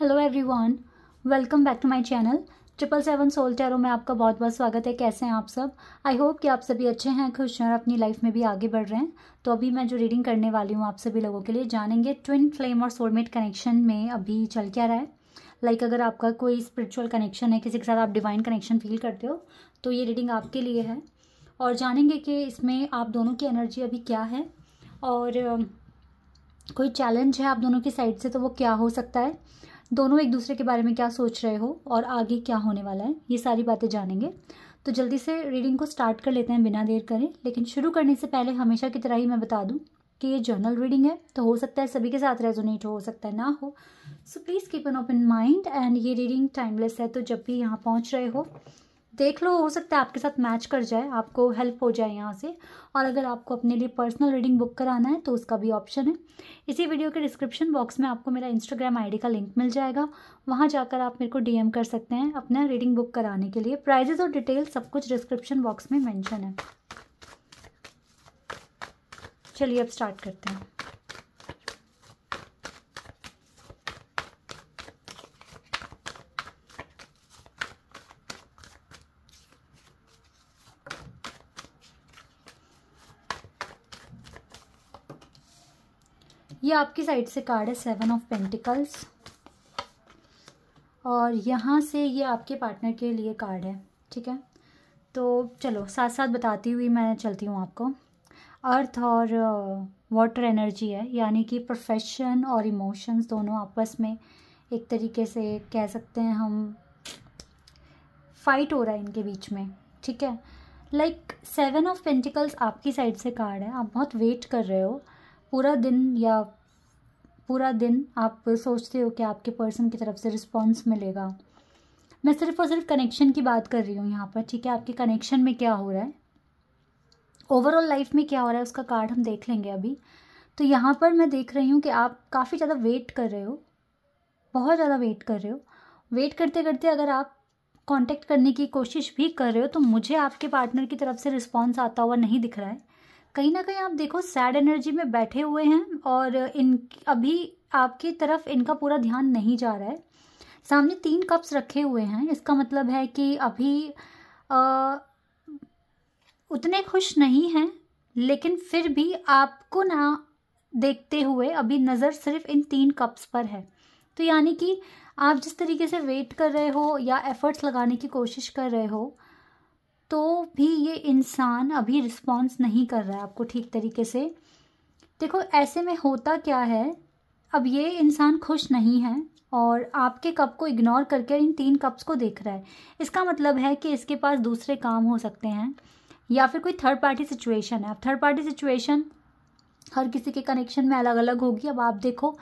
Hello everyone welcome back to my channel triple seven soul tarot में आपका बहुत बहुत स्वागत है कैसे हैं आप सब आई होप कि आप सभी अच्छे हैं खुश हैं और अपनी लाइफ में भी आगे बढ़ रहे हैं तो अभी मैं जो रीडिंग करने वाली हूँ आप सभी लोगों के लिए जानेंगे ट्विन फ्लेम और सोलमेट कनेक्शन में अभी चल क्या रहा है लाइक like अगर आपका कोई स्परिचुअल कनेक्शन है किसी के साथ आप डिवाइन कनेक्शन फील करते हो तो ये रीडिंग आपके लिए है और जानेंगे कि इसमें आप दोनों की एनर्जी अभी क्या है और कोई चैलेंज है आप दोनों की साइड से तो वो क्या हो सकता है दोनों एक दूसरे के बारे में क्या सोच रहे हो और आगे क्या होने वाला है ये सारी बातें जानेंगे तो जल्दी से रीडिंग को स्टार्ट कर लेते हैं बिना देर करें लेकिन शुरू करने से पहले हमेशा की तरह ही मैं बता दूं कि ये जर्नल रीडिंग है तो हो सकता है सभी के साथ रेजोनेट हो हो सकता है ना हो so please keep an open mind and ये रीडिंग टाइमलेस है तो जब भी यहाँ पहुँच रहे हो देख लो हो सकता है आपके साथ मैच कर जाए आपको हेल्प हो जाए यहाँ से और अगर आपको अपने लिए पर्सनल रीडिंग बुक कराना है तो उसका भी ऑप्शन है इसी वीडियो के डिस्क्रिप्शन बॉक्स में आपको मेरा इंस्टाग्राम आईडी का लिंक मिल जाएगा वहाँ जाकर आप मेरे को डीएम कर सकते हैं अपना रीडिंग बुक कराने के लिए प्राइजेज़ और डिटेल सब कुछ डिस्क्रिप्शन बॉक्स में मैंशन है चलिए अब स्टार्ट करते हैं ये आपकी साइड से कार्ड है सेवन ऑफ पेंटिकल्स और यहाँ से ये आपके पार्टनर के लिए कार्ड है ठीक है तो चलो साथ साथ बताती हुई मैं चलती हूँ आपको अर्थ और वाटर एनर्जी है यानी कि प्रोफेशन और इमोशंस दोनों आपस में एक तरीके से कह सकते हैं हम फाइट हो रहा है इनके बीच में ठीक है लाइक सेवन ऑफ पेंटिकल्स आपकी साइड से कार्ड है आप बहुत वेट कर रहे हो पूरा दिन या पूरा दिन आप सोचते हो कि आपके पर्सन की तरफ से रिस्पॉन्स मिलेगा मैं सिर्फ और सिर्फ कनेक्शन की बात कर रही हूँ यहाँ पर ठीक है आपके कनेक्शन में क्या हो रहा है ओवरऑल लाइफ में क्या हो रहा है उसका कार्ड हम देख लेंगे अभी तो यहाँ पर मैं देख रही हूँ कि आप काफ़ी ज़्यादा वेट कर रहे हो बहुत ज़्यादा वेट कर रहे हो वेट करते करते अगर आप कांटेक्ट करने की कोशिश भी कर रहे हो तो मुझे आपके पार्टनर की तरफ से रिस्पॉन्स आता हुआ नहीं दिख रहा है कहीं ना कहीं आप देखो सैड एनर्जी में बैठे हुए हैं और इन अभी आपकी तरफ इनका पूरा ध्यान नहीं जा रहा है सामने तीन कप्स रखे हुए हैं इसका मतलब है कि अभी आ, उतने खुश नहीं हैं लेकिन फिर भी आपको ना देखते हुए अभी नज़र सिर्फ इन तीन कप्स पर है तो यानी कि आप जिस तरीके से वेट कर रहे हो या एफ़र्ट्स लगाने की कोशिश कर रहे हो तो भी ये इंसान अभी रिस्पॉन्स नहीं कर रहा है आपको ठीक तरीके से देखो ऐसे में होता क्या है अब ये इंसान खुश नहीं है और आपके कप को इग्नोर करके इन तीन कप्स को देख रहा है इसका मतलब है कि इसके पास दूसरे काम हो सकते हैं या फिर कोई थर्ड पार्टी सिचुएशन है अब थर्ड पार्टी सिचुएशन हर किसी के कनेक्शन में अलग अलग होगी अब आप देखो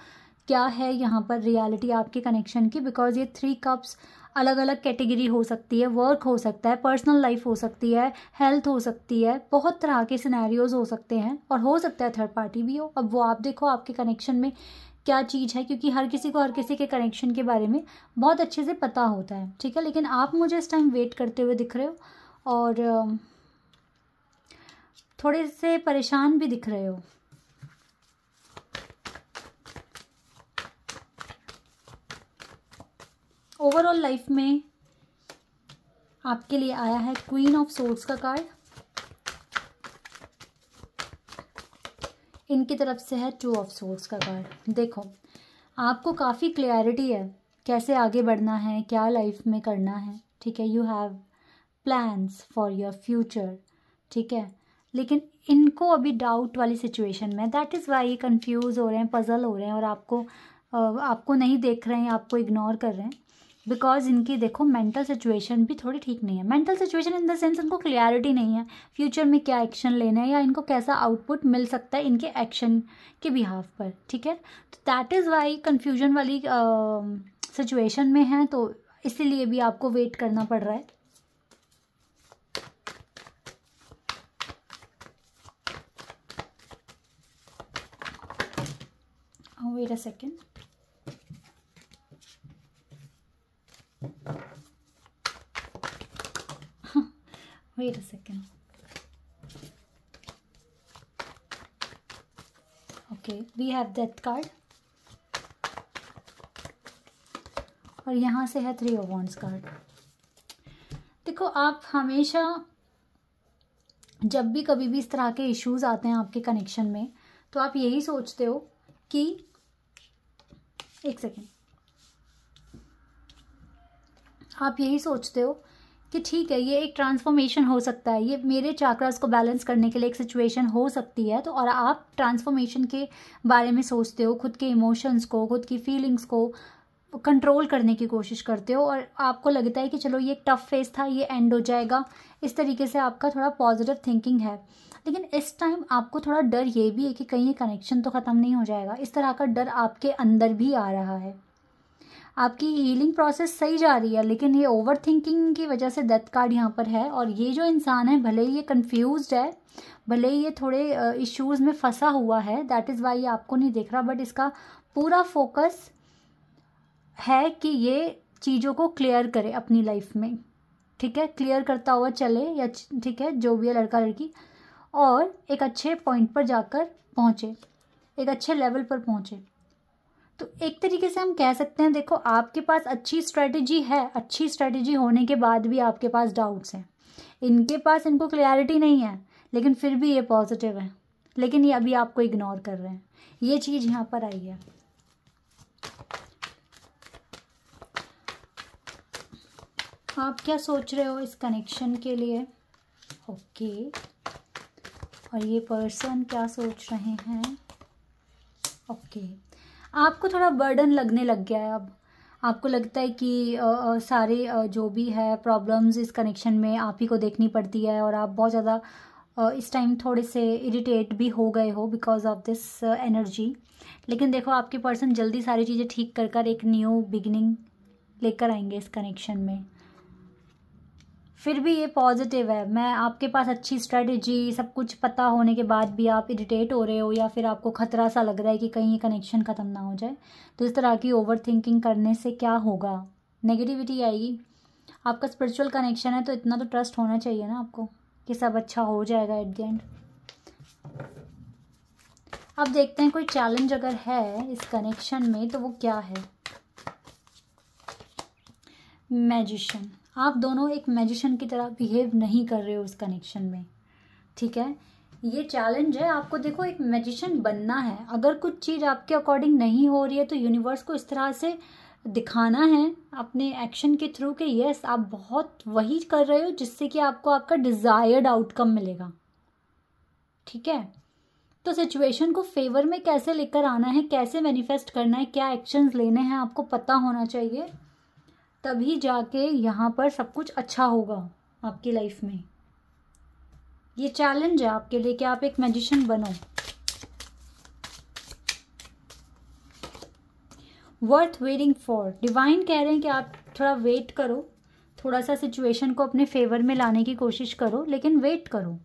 क्या है यहाँ पर रियलिटी आपके कनेक्शन की बिकॉज ये थ्री कप्स अलग अलग कैटेगरी हो सकती है वर्क हो सकता है पर्सनल लाइफ हो सकती है हेल्थ हो सकती है बहुत तरह के सिनेरियोज हो सकते हैं और हो सकता है थर्ड पार्टी भी हो अब वो आप देखो आपके कनेक्शन में क्या चीज़ है क्योंकि हर किसी को हर किसी के कनेक्शन के बारे में बहुत अच्छे से पता होता है ठीक है लेकिन आप मुझे इस टाइम वेट करते हुए दिख रहे हो और थोड़े से परेशान भी दिख रहे हो ओवरऑल लाइफ में आपके लिए आया है क्वीन ऑफ सोर्स का कार्ड इनकी तरफ से है टू ऑफ सोर्स का कार्ड देखो आपको काफ़ी क्लियरिटी है कैसे आगे बढ़ना है क्या लाइफ में करना है ठीक है you have plans for your future ठीक है लेकिन इनको अभी डाउट वाली सिचुएशन में दैट इज़ वाई कन्फ्यूज़ हो रहे हैं पज़ल हो रहे हैं और आपको आपको नहीं देख रहे हैं आपको इग्नोर कर रहे हैं बिकॉज इनकी देखो मेंटल सिचुएशन भी थोड़ी ठीक नहीं है mental situation in the sense इनको क्लियरिटी नहीं है फ्यूचर में क्या एक्शन लेना है या इनको कैसा आउटपुट मिल सकता है इनके एक्शन के बिहाफ पर ठीक है तो दैट इज़ वाई कन्फ्यूजन वाली सिचुएशन uh, में है तो इसीलिए भी आपको वेट करना पड़ रहा है oh, wait a second Wait a second. Okay, we have death card. और यहाँ से है थ्री ओवॉन्स कार्ड देखो आप हमेशा जब भी कभी भी इस तरह के इश्यूज आते हैं आपके कनेक्शन में तो आप यही सोचते हो कि एक सेकेंड आप यही सोचते हो कि ठीक है ये एक ट्रांसफॉर्मेशन हो सकता है ये मेरे चाक्रास को बैलेंस करने के लिए एक सिचुएशन हो सकती है तो और आप ट्रांसफॉर्मेशन के बारे में सोचते हो खुद के इमोशंस को खुद की फीलिंग्स को कंट्रोल करने की कोशिश करते हो और आपको लगता है कि चलो ये एक टफ फेस था ये एंड हो जाएगा इस तरीके से आपका थोड़ा पॉजिटिव थिंकिंग है लेकिन इस टाइम आपको थोड़ा डर ये भी है कि कहीं ये कनेक्शन तो ख़त्म नहीं हो जाएगा इस तरह का डर आपके अंदर भी आ रहा है आपकी हीलिंग प्रोसेस सही जा रही है लेकिन ये ओवर थिंकिंग की वजह से डेथ कार्ड यहाँ पर है और ये जो इंसान है भले ही ये कन्फ्यूज है भले ही ये थोड़े इश्यूज़ में फंसा हुआ है दैट इज़ वाई ये आपको नहीं देख रहा बट इसका पूरा फोकस है कि ये चीज़ों को क्लियर करे अपनी लाइफ में ठीक है क्लियर करता हुआ चले या ठीक है जो भी है लड़का लड़की और एक अच्छे पॉइंट पर जाकर पहुँचे एक अच्छे लेवल पर पहुँचे तो एक तरीके से हम कह सकते हैं देखो आपके पास अच्छी स्ट्रेटजी है अच्छी स्ट्रेटजी होने के बाद भी आपके पास डाउट्स हैं इनके पास इनको क्लैरिटी नहीं है लेकिन फिर भी ये पॉजिटिव है लेकिन ये अभी आपको इग्नोर कर रहे हैं ये चीज़ यहाँ पर आई है आप क्या सोच रहे हो इस कनेक्शन के लिए ओके और ये पर्सन क्या सोच रहे हैं ओके आपको थोड़ा बर्डन लगने लग गया है अब आपको लगता है कि आ, सारे आ, जो भी है प्रॉब्लम्स इस कनेक्शन में आप ही को देखनी पड़ती है और आप बहुत ज़्यादा इस टाइम थोड़े से इरिटेट भी हो गए हो बिकॉज ऑफ दिस एनर्जी लेकिन देखो आपके पर्सन जल्दी सारी चीज़ें ठीक कर कर एक न्यू बिगनिंग लेकर आएंगे इस कनेक्शन में फिर भी ये पॉजिटिव है मैं आपके पास अच्छी स्ट्रेटजी सब कुछ पता होने के बाद भी आप इरिटेट हो रहे हो या फिर आपको खतरा सा लग रहा है कि कहीं ये कनेक्शन ख़त्म ना हो जाए तो इस तरह की ओवर थिंकिंग करने से क्या होगा नेगेटिविटी आएगी आपका स्पिरिचुअल कनेक्शन है तो इतना तो ट्रस्ट होना चाहिए ना आपको कि सब अच्छा हो जाएगा एट द एंड अब देखते हैं कोई चैलेंज अगर है इस कनेक्शन में तो वो क्या है मैजिशन आप दोनों एक मैजिशन की तरह बिहेव नहीं कर रहे हो उस कनेक्शन में ठीक है ये चैलेंज है आपको देखो एक मैजिशन बनना है अगर कुछ चीज़ आपके अकॉर्डिंग नहीं हो रही है तो यूनिवर्स को इस तरह से दिखाना है अपने एक्शन के थ्रू कि यस आप बहुत वही कर रहे हो जिससे कि आपको आपका डिज़ायर्ड आउटकम मिलेगा ठीक है तो सिचुएशन को फेवर में कैसे लेकर आना है कैसे मैनिफेस्ट करना है क्या एक्शंस लेने हैं आपको पता होना चाहिए तभी जाके यहाँ पर सब कुछ अच्छा होगा आपकी लाइफ में ये चैलेंज है आपके लिए कि आप एक मैजिशियन बनो वर्थ वेटिंग फॉर डिवाइन कह रहे हैं कि आप थोड़ा वेट करो थोड़ा सा सिचुएशन को अपने फेवर में लाने की कोशिश करो लेकिन वेट करो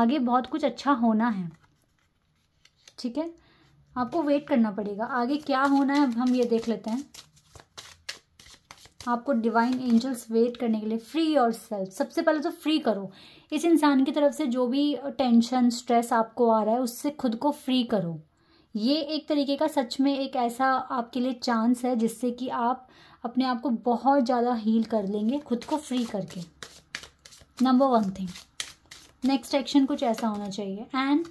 आगे बहुत कुछ अच्छा होना है ठीक है आपको वेट करना पड़ेगा आगे क्या होना है अब हम ये देख लेते हैं आपको डिवाइन एंजल्स वेट करने के लिए फ्री योर सेल्फ सबसे पहले तो फ्री करो इस इंसान की तरफ से जो भी टेंशन स्ट्रेस आपको आ रहा है उससे खुद को फ्री करो ये एक तरीके का सच में एक ऐसा आपके लिए चांस है जिससे कि आप अपने आप को बहुत ज़्यादा हील कर लेंगे खुद को फ्री करके number one thing next action कुछ ऐसा होना चाहिए एंड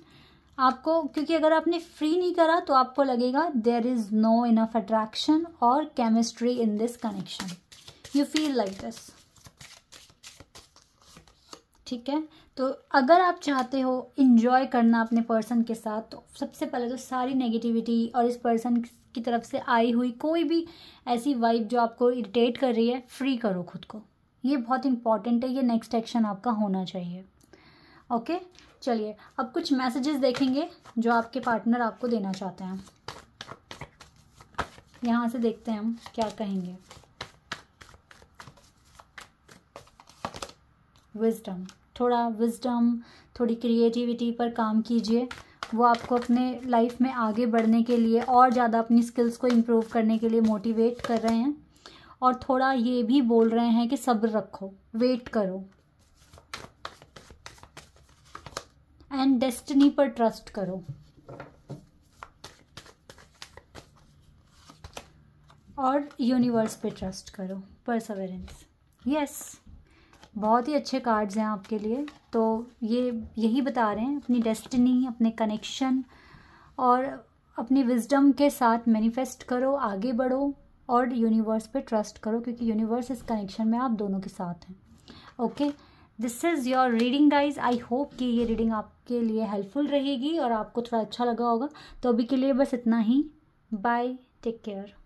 आपको क्योंकि अगर आपने फ्री नहीं करा तो आपको लगेगा there is no enough attraction और chemistry in this connection you feel like this ठीक है तो अगर आप चाहते हो इन्जॉय करना अपने पर्सन के साथ तो सबसे पहले तो सारी नेगेटिविटी और इस पर्सन की तरफ से आई हुई कोई भी ऐसी वाइब जो आपको इरिटेट कर रही है फ्री करो खुद को ये बहुत इंपॉर्टेंट है ये नेक्स्ट एक्शन आपका होना चाहिए ओके चलिए अब कुछ मैसेजेस देखेंगे जो आपके पार्टनर आपको देना चाहते हैं यहाँ से देखते हैं हम क्या कहेंगे विजडम थोड़ा विजडम थोड़ी क्रिएटिविटी पर काम कीजिए वो आपको अपने लाइफ में आगे बढ़ने के लिए और ज़्यादा अपनी स्किल्स को इम्प्रूव करने के लिए मोटिवेट कर रहे हैं और थोड़ा ये भी बोल रहे हैं कि सब्र रखो वेट करो एंड डेस्टिनी पर ट्रस्ट करो और यूनिवर्स पे ट्रस्ट करो परसवेरेंस यस yes. बहुत ही अच्छे कार्ड्स हैं आपके लिए तो ये यही बता रहे हैं अपनी डेस्टिनी अपने कनेक्शन और अपनी विजडम के साथ मैनिफेस्ट करो आगे बढ़ो और यूनिवर्स पे ट्रस्ट करो क्योंकि यूनिवर्स इस कनेक्शन में आप दोनों के साथ हैं okay this is your reading guys I hope कि ये रीडिंग आपके लिए हेल्पफुल रहेगी और आपको थोड़ा अच्छा लगा होगा तो अभी के लिए बस इतना ही बाय टेक केयर